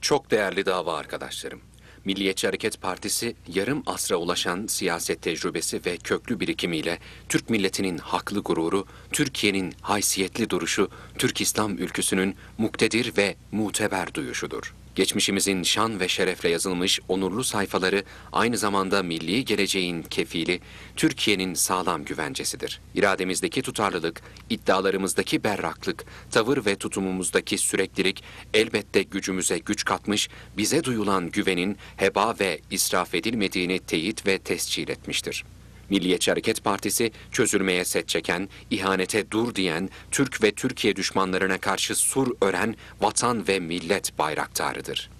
Çok değerli dava arkadaşlarım. Milliyetçi Hareket Partisi yarım asra ulaşan siyaset tecrübesi ve köklü birikimiyle Türk milletinin haklı gururu, Türkiye'nin haysiyetli duruşu, Türk İslam ülküsünün muktedir ve muteber duyuşudur. Geçmişimizin şan ve şerefle yazılmış onurlu sayfaları aynı zamanda milli geleceğin kefili, Türkiye'nin sağlam güvencesidir. İrademizdeki tutarlılık, iddialarımızdaki berraklık, tavır ve tutumumuzdaki süreklilik elbette gücümüze güç katmış, bize duyulan güvenin heba ve israf edilmediğini teyit ve tescil etmiştir. Milliyetçi Hareket Partisi çözülmeye set çeken, ihanete dur diyen, Türk ve Türkiye düşmanlarına karşı sur ören vatan ve millet bayraktarıdır.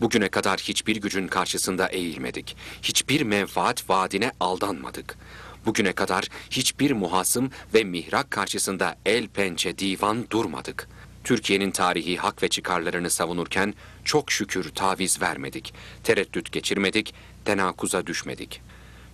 Bugüne kadar hiçbir gücün karşısında eğilmedik. Hiçbir menfaat vaadine aldanmadık. Bugüne kadar hiçbir muhasım ve mihrak karşısında el pençe divan durmadık. Türkiye'nin tarihi hak ve çıkarlarını savunurken çok şükür taviz vermedik, tereddüt geçirmedik, tenakuza düşmedik.''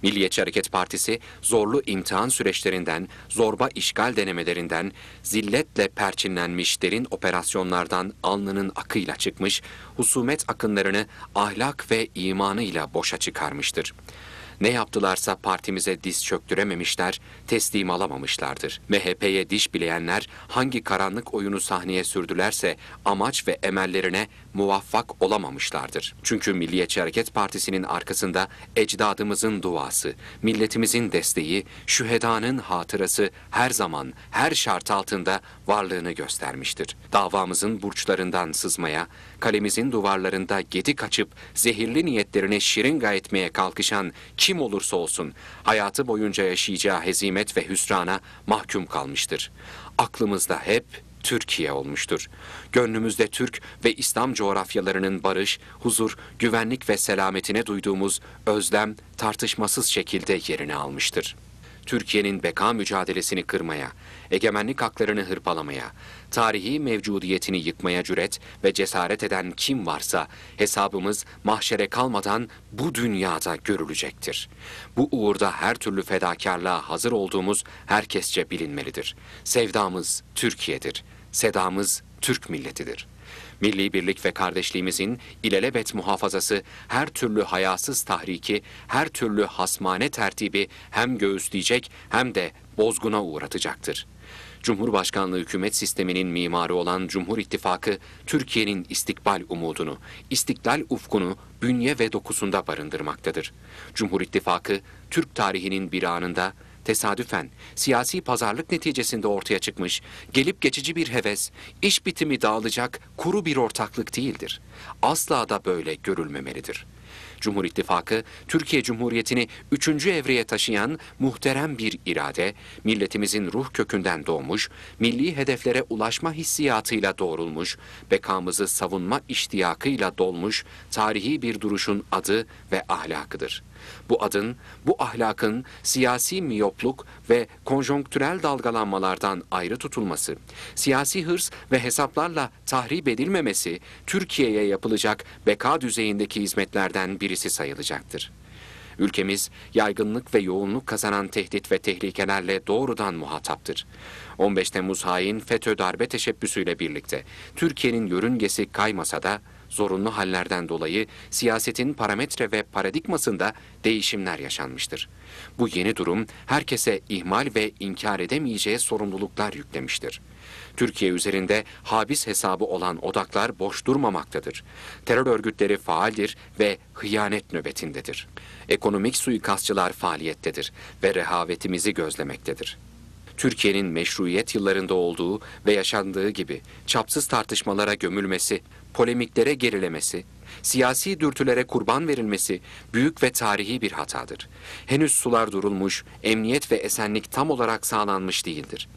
Milliyetçi Hareket Partisi zorlu imtihan süreçlerinden, zorba işgal denemelerinden, zilletle perçinlenmiş derin operasyonlardan alnının akıyla çıkmış, husumet akınlarını ahlak ve imanıyla boşa çıkarmıştır. Ne yaptılarsa partimize diz çöktürememişler, teslim alamamışlardır. MHP'ye diş bileyenler hangi karanlık oyunu sahneye sürdülerse amaç ve emellerine muvaffak olamamışlardır. Çünkü Milliyetçi Hareket Partisi'nin arkasında ecdadımızın duası, milletimizin desteği, şühedanın hatırası her zaman, her şart altında varlığını göstermiştir. Davamızın burçlarından sızmaya, kalemizin duvarlarında gedik kaçıp, zehirli niyetlerine şiringa etmeye kalkışan kim olursa olsun hayatı boyunca yaşayacağı hezimet ve hüsrana mahkum kalmıştır. Aklımızda hep Türkiye olmuştur. Gönlümüzde Türk ve İslam coğrafyalarının barış, huzur, güvenlik ve selametine duyduğumuz özlem tartışmasız şekilde yerini almıştır. Türkiye'nin beka mücadelesini kırmaya, egemenlik haklarını hırpalamaya, tarihi mevcudiyetini yıkmaya cüret ve cesaret eden kim varsa hesabımız mahşere kalmadan bu dünyada görülecektir. Bu uğurda her türlü fedakarlığa hazır olduğumuz herkesçe bilinmelidir. Sevdamız Türkiye'dir. Sedamız Türk milletidir. Milli birlik ve kardeşliğimizin ilelebet muhafazası her türlü hayasız tahriki, her türlü hasmane tertibi hem göğüsleyecek hem de bozguna uğratacaktır. Cumhurbaşkanlığı hükümet sisteminin mimarı olan Cumhur İttifakı, Türkiye'nin istikbal umudunu, istiklal ufkunu bünye ve dokusunda barındırmaktadır. Cumhur İttifakı, Türk tarihinin bir anında tesadüfen siyasi pazarlık neticesinde ortaya çıkmış, gelip geçici bir heves, iş bitimi dağılacak kuru bir ortaklık değildir. Asla da böyle görülmemelidir. Cumhur İttifakı, Türkiye Cumhuriyeti'ni üçüncü evreye taşıyan muhterem bir irade, milletimizin ruh kökünden doğmuş, milli hedeflere ulaşma hissiyatıyla doğrulmuş, bekamızı savunma iştiyakıyla dolmuş, tarihi bir duruşun adı ve ahlakıdır.'' Bu adın, bu ahlakın siyasi miyopluk ve konjonktürel dalgalanmalardan ayrı tutulması, siyasi hırs ve hesaplarla tahrip edilmemesi Türkiye'ye yapılacak beka düzeyindeki hizmetlerden birisi sayılacaktır. Ülkemiz yaygınlık ve yoğunluk kazanan tehdit ve tehlikelerle doğrudan muhataptır. 15 Temmuz hain FETÖ darbe teşebbüsüyle birlikte Türkiye'nin yörüngesi kaymasa da zorunlu hallerden dolayı siyasetin parametre ve paradigmasında değişimler yaşanmıştır. Bu yeni durum herkese ihmal ve inkar edemeyeceği sorumluluklar yüklemiştir. Türkiye üzerinde habis hesabı olan odaklar boş durmamaktadır. Terör örgütleri faaldir ve hıyanet nöbetindedir. Ekonomik suikastçılar faaliyettedir ve rehavetimizi gözlemektedir. Türkiye'nin meşruiyet yıllarında olduğu ve yaşandığı gibi çapsız tartışmalara gömülmesi polemiklere gerilemesi, siyasi dürtülere kurban verilmesi büyük ve tarihi bir hatadır. Henüz sular durulmuş, emniyet ve esenlik tam olarak sağlanmış değildir.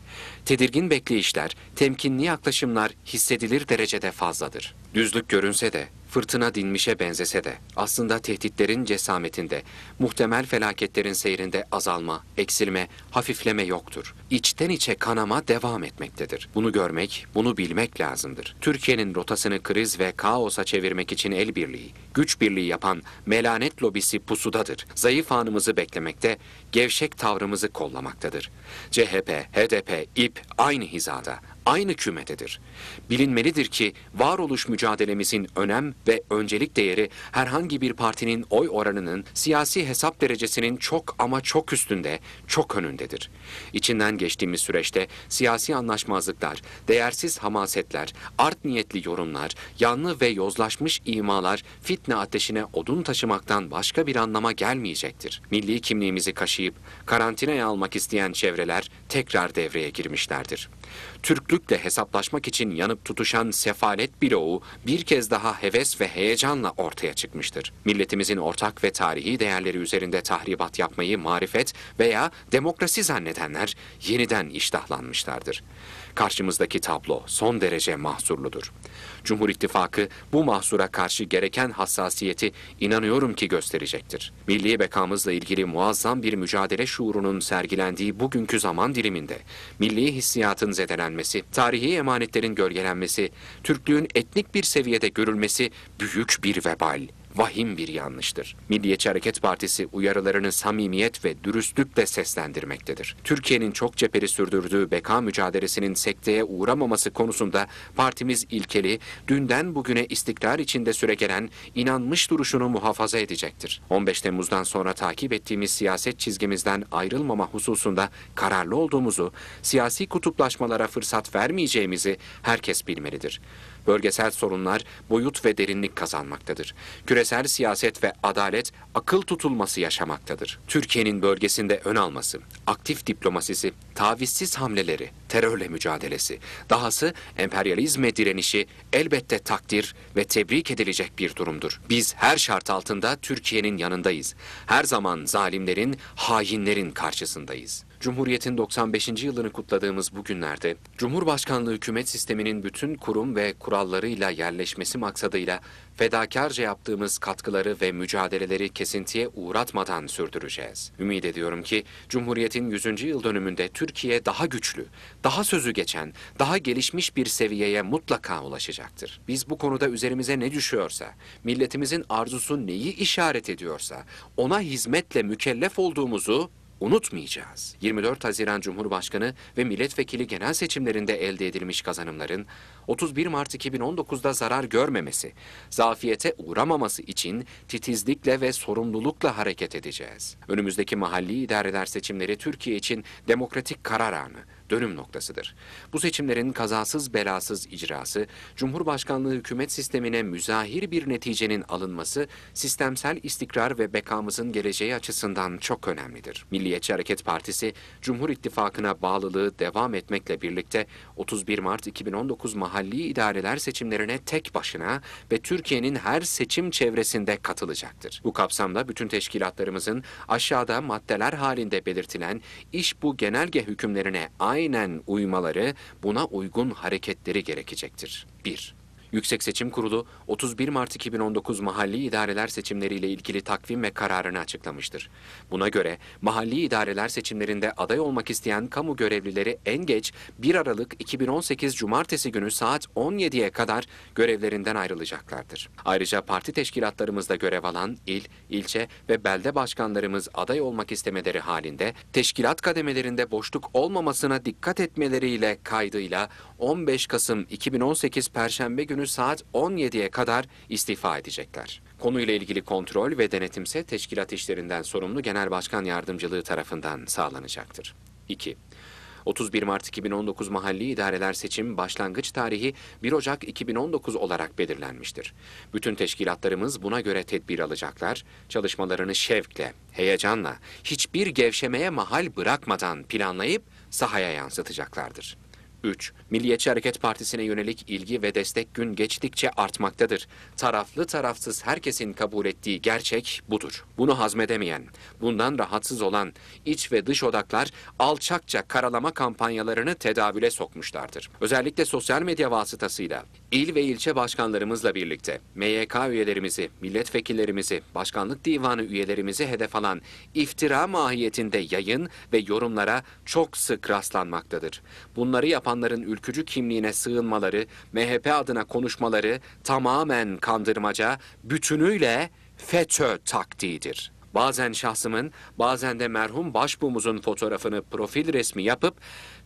Tedirgin bekleyişler, temkinli yaklaşımlar hissedilir derecede fazladır. Düzlük görünse de fırtına dinmişe benzese de aslında tehditlerin cesametinde, muhtemel felaketlerin seyrinde azalma, eksilme, hafifleme yoktur. İçten içe kanama devam etmektedir. Bunu görmek, bunu bilmek lazımdır. Türkiye'nin rotasını kriz ve kaosa çevirmek için el birliği, güç birliği yapan melanet lobisi pusudadır. Zayıf anımızı beklemekte, gevşek tavrımızı kollamaktadır. CHP, HDP, İP aynı hizada aynı kümededir. Bilinmelidir ki varoluş mücadelemizin önem ve öncelik değeri herhangi bir partinin oy oranının siyasi hesap derecesinin çok ama çok üstünde, çok önündedir. İçinden geçtiğimiz süreçte siyasi anlaşmazlıklar, değersiz hamasetler, art niyetli yorumlar, yanlı ve yozlaşmış imalar fitne ateşine odun taşımaktan başka bir anlama gelmeyecektir. Milli kimliğimizi kaşıyıp karantinaya almak isteyen çevreler tekrar devreye girmişlerdir. Türk Türklükle hesaplaşmak için yanıp tutuşan sefalet bloğu bir kez daha heves ve heyecanla ortaya çıkmıştır. Milletimizin ortak ve tarihi değerleri üzerinde tahribat yapmayı marifet veya demokrasi zannedenler yeniden iştahlanmışlardır. Karşımızdaki tablo son derece mahsurludur. Cumhur İttifakı bu mahsura karşı gereken hassasiyeti inanıyorum ki gösterecektir. Milli bekamızla ilgili muazzam bir mücadele şuurunun sergilendiği bugünkü zaman diliminde milli hissiyatın zedelenmesi, tarihi emanetlerin gölgelenmesi, Türklüğün etnik bir seviyede görülmesi büyük bir vebal vahim bir yanlıştır. Milliyetçi Hareket Partisi uyarılarını samimiyet ve dürüstlükle seslendirmektedir. Türkiye'nin çok cepheli sürdürdüğü beka mücadelesinin sekteye uğramaması konusunda partimiz ilkeli, dünden bugüne istikrar içinde süregelen inanmış duruşunu muhafaza edecektir. 15 Temmuz'dan sonra takip ettiğimiz siyaset çizgimizden ayrılmama hususunda kararlı olduğumuzu, siyasi kutuplaşmalara fırsat vermeyeceğimizi herkes bilmelidir. Bölgesel sorunlar boyut ve derinlik kazanmaktadır. Küresel siyaset ve adalet akıl tutulması yaşamaktadır. Türkiye'nin bölgesinde ön alması, aktif diplomasisi, tavizsiz hamleleri, terörle mücadelesi, dahası emperyalizme direnişi elbette takdir ve tebrik edilecek bir durumdur. Biz her şart altında Türkiye'nin yanındayız. Her zaman zalimlerin, hainlerin karşısındayız. Cumhuriyet'in 95. yılını kutladığımız bu günlerde, Cumhurbaşkanlığı hükümet sisteminin bütün kurum ve kurallarıyla yerleşmesi maksadıyla fedakarca yaptığımız katkıları ve mücadeleleri kesintiye uğratmadan sürdüreceğiz. Ümit ediyorum ki Cumhuriyet'in 100. yıl dönümünde Türkiye daha güçlü, daha sözü geçen, daha gelişmiş bir seviyeye mutlaka ulaşacaktır. Biz bu konuda üzerimize ne düşüyorsa, milletimizin arzusu neyi işaret ediyorsa ona hizmetle mükellef olduğumuzu unutmayacağız. 24 Haziran Cumhurbaşkanı ve milletvekili genel seçimlerinde elde edilmiş kazanımların 31 Mart 2019'da zarar görmemesi, zafiyete uğramaması için titizlikle ve sorumlulukla hareket edeceğiz. Önümüzdeki mahalli idareler seçimleri Türkiye için demokratik karar anı dönüm noktasıdır. Bu seçimlerin kazasız belasız icrası, Cumhurbaşkanlığı hükümet sistemine müzahir bir neticenin alınması, sistemsel istikrar ve bekamızın geleceği açısından çok önemlidir. Milliyetçi Hareket Partisi, Cumhur İttifakı'na bağlılığı devam etmekle birlikte 31 Mart 2019 mahalli idareler seçimlerine tek başına ve Türkiye'nin her seçim çevresinde katılacaktır. Bu kapsamda bütün teşkilatlarımızın aşağıda maddeler halinde belirtilen iş bu genelge hükümlerine aynı aynen uymaları, buna uygun hareketleri gerekecektir. 1. Yüksek Seçim Kurulu 31 Mart 2019 mahalli idareler seçimleriyle ilgili takvim ve kararını açıklamıştır. Buna göre mahalli idareler seçimlerinde aday olmak isteyen kamu görevlileri en geç 1 Aralık 2018 Cumartesi günü saat 17'ye kadar görevlerinden ayrılacaklardır. Ayrıca parti teşkilatlarımızda görev alan il, ilçe ve belde başkanlarımız aday olmak istemeleri halinde teşkilat kademelerinde boşluk olmamasına dikkat etmeleriyle kaydıyla 15 Kasım 2018 Perşembe günü günü saat 17'ye kadar istifa edecekler. Konuyla ilgili kontrol ve denetimse teşkilat işlerinden sorumlu Genel Başkan Yardımcılığı tarafından sağlanacaktır. 2. 31 Mart 2019 mahalli idareler seçim başlangıç tarihi 1 Ocak 2019 olarak belirlenmiştir. Bütün teşkilatlarımız buna göre tedbir alacaklar, çalışmalarını şevkle, heyecanla, hiçbir gevşemeye mahal bırakmadan planlayıp sahaya yansıtacaklardır. 3. Milliyetçi Hareket Partisi'ne yönelik ilgi ve destek gün geçtikçe artmaktadır. Taraflı tarafsız herkesin kabul ettiği gerçek budur. Bunu hazmedemeyen, bundan rahatsız olan iç ve dış odaklar alçakça karalama kampanyalarını tedavüle sokmuşlardır. Özellikle sosyal medya vasıtasıyla İl ve ilçe başkanlarımızla birlikte MYK üyelerimizi, milletvekillerimizi, başkanlık divanı üyelerimizi hedef alan iftira mahiyetinde yayın ve yorumlara çok sık rastlanmaktadır. Bunları yapanların ülkücü kimliğine sığınmaları, MHP adına konuşmaları tamamen kandırmaca, bütünüyle FETÖ taktiğidir. Bazen şahsımın, bazen de merhum başbuğumuzun fotoğrafını profil resmi yapıp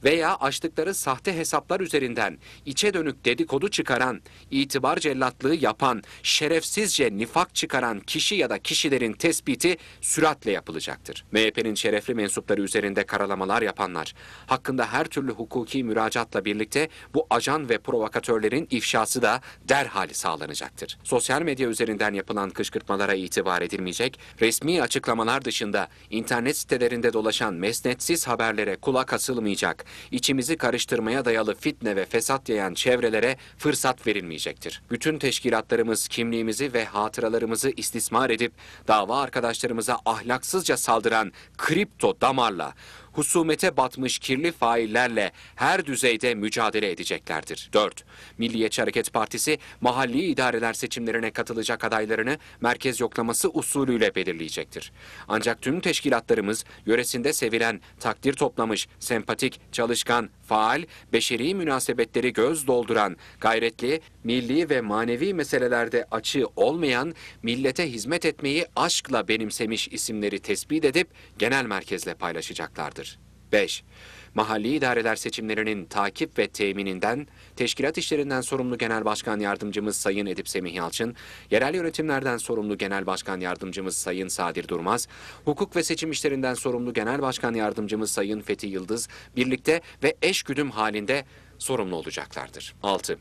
veya açtıkları sahte hesaplar üzerinden içe dönük dedikodu çıkaran, itibar cellatlığı yapan, şerefsizce nifak çıkaran kişi ya da kişilerin tespiti süratle yapılacaktır. MHP'nin şerefli mensupları üzerinde karalamalar yapanlar, hakkında her türlü hukuki müracaatla birlikte bu ajan ve provokatörlerin ifşası da derhal sağlanacaktır. Sosyal medya üzerinden yapılan kışkırtmalara itibar edilmeyecek, resmi açıklamalar dışında internet sitelerinde dolaşan mesnetsiz haberlere kulak asılmayacak, içimizi karıştırmaya dayalı fitne ve fesat yayan çevrelere fırsat verilmeyecektir. Bütün teşkilatlarımız kimliğimizi ve hatıralarımızı istismar edip dava arkadaşlarımıza ahlaksızca saldıran kripto damarla husumete batmış kirli faillerle her düzeyde mücadele edeceklerdir. 4. Milliyetçi Hareket Partisi mahalli idareler seçimlerine katılacak adaylarını merkez yoklaması usulüyle belirleyecektir. Ancak tüm teşkilatlarımız yöresinde sevilen, takdir toplamış, sempatik, çalışkan, faal, beşeri münasebetleri göz dolduran, gayretli, milli ve manevi meselelerde açığı olmayan, millete hizmet etmeyi aşkla benimsemiş isimleri tespit edip genel merkezle paylaşacaklardır. 5 mahalli idareler seçimlerinin takip ve temininden, teşkilat işlerinden sorumlu Genel Başkan Yardımcımız Sayın Edip Semih Yalçın, yerel yönetimlerden sorumlu Genel Başkan Yardımcımız Sayın Sadir Durmaz, hukuk ve seçim işlerinden sorumlu Genel Başkan Yardımcımız Sayın Fethi Yıldız birlikte ve eş güdüm halinde sorumlu olacaklardır. 6.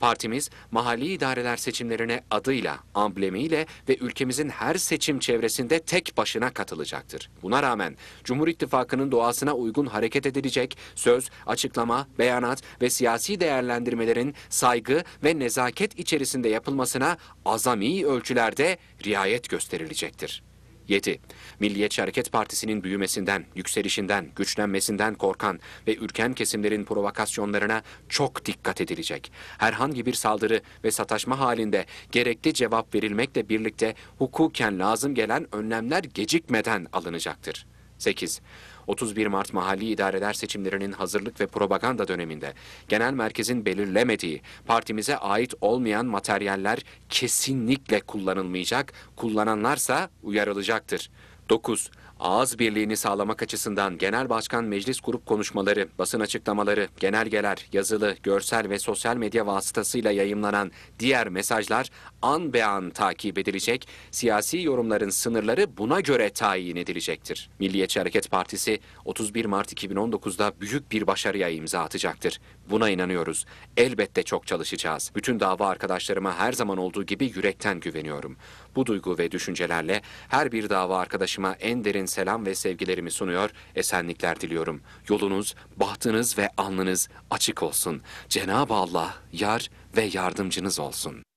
Partimiz mahalli idareler seçimlerine adıyla, amblemiyle ve ülkemizin her seçim çevresinde tek başına katılacaktır. Buna rağmen Cumhur İttifakı'nın doğasına uygun hareket edilecek söz, açıklama, beyanat ve siyasi değerlendirmelerin saygı ve nezaket içerisinde yapılmasına azami ölçülerde riayet gösterilecektir. 7. Milliyetçi Hareket Partisi'nin büyümesinden, yükselişinden, güçlenmesinden korkan ve ürken kesimlerin provokasyonlarına çok dikkat edilecek. Herhangi bir saldırı ve sataşma halinde gerekli cevap verilmekle birlikte hukuken lazım gelen önlemler gecikmeden alınacaktır. 8. 31 Mart mahalli idareler seçimlerinin hazırlık ve propaganda döneminde genel merkezin belirlemediği, partimize ait olmayan materyaller kesinlikle kullanılmayacak, kullananlarsa uyarılacaktır. 9 ağız birliğini sağlamak açısından Genel Başkan Meclis Grup konuşmaları, basın açıklamaları, genelgeler, yazılı, görsel ve sosyal medya vasıtasıyla yayımlanan diğer mesajlar an be an takip edilecek, siyasi yorumların sınırları buna göre tayin edilecektir. Milliyetçi Hareket Partisi 31 Mart 2019'da büyük bir başarıya imza atacaktır. Buna inanıyoruz. Elbette çok çalışacağız. Bütün dava arkadaşlarıma her zaman olduğu gibi yürekten güveniyorum. Bu duygu ve düşüncelerle her bir dava arkadaşıma en derin selam ve sevgilerimi sunuyor, esenlikler diliyorum. Yolunuz, bahtınız ve alnınız açık olsun. Cenab-ı Allah yar ve yardımcınız olsun.